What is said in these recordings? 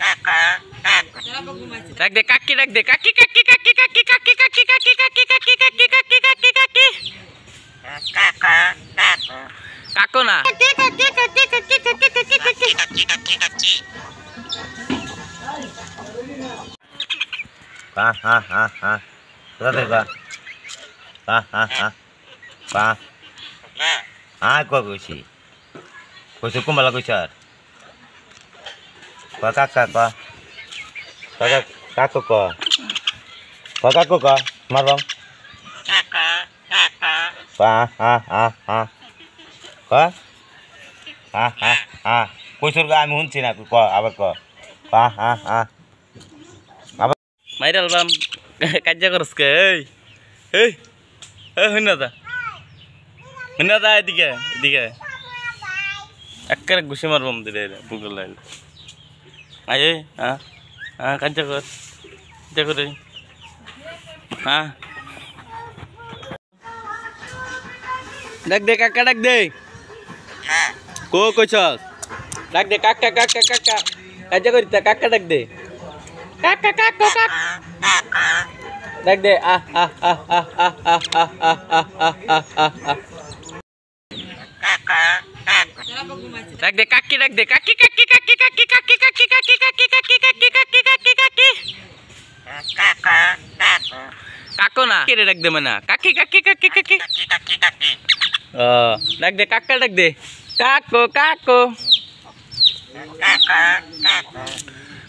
रख दे काकी रख दे काकी काकी काकी काकी काकी काकी काकी काकी काकी काकी काकी काकी काकी काको ना हाँ हाँ हाँ हाँ हाँ हाँ हाँ हाँ हाँ कुछ कुछ कुमार कुछ có các cả আমি শুনছি না ক আবার ক আ আ আ এই এই দা দা এদিকে এদিকে একবারে ঘুষি মারবাম দিলে ayo ah ah kan cakut ini ah dek dek kakak dek ko kocok dek dek kakak kakak kakak kan cakut kita dek kakak kakak kakak dek dek ah ah ah ah ah ah ah ah ah ah रख दे काकी रख दे काकी काकी काकी काकी काकी काकी काकी काकी काकी काकी काकी काकी काकी काको ना केरे रख दे मना काकी काकी काकी काकी रख दे काका रख दे काको काको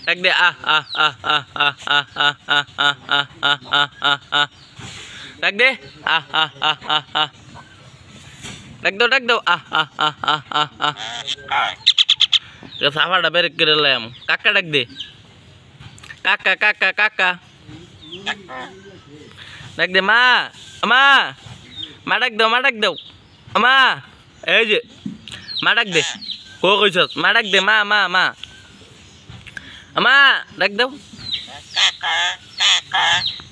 रख दे आ आ आ आ आ आ आ आ आ आ आ आ रख दे आ आ आ आ आ ডাক দাও ডাক দাও আহ আহ আহ আহ আহ আহ সাফাটা বের করে লাম কাকা ডাক দে কাকা কাকা কাকা ডাক দে মা মা মা ডাক দাও মা ডাক দাও মা এই যে মা ডাক দে কো কইছস মা ডাক দে মা মা মা মা ডাক দাও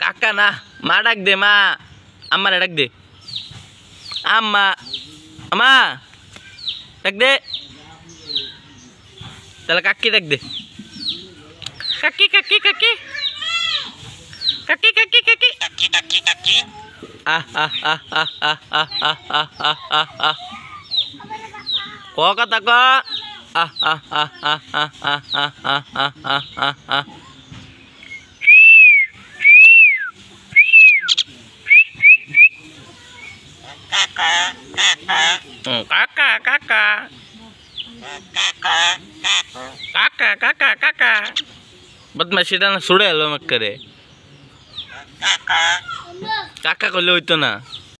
কাকা না মা ডাক দে মা আমার ডাক দে আম্মা Ama. de, Salah kaki de, Kaki kaki kaki. Kaki kaki kaki. Kaki kaki kaki. Ah ah ah ah ah ah ah ah ah ah. Kok kata kok? Ah ah ah ah ah ah ah ah ah. কাকা কাকা কাকা কাকা কাকা বদমাসি না সুড়ে এলো আমাকে কাকা করলে হইতো না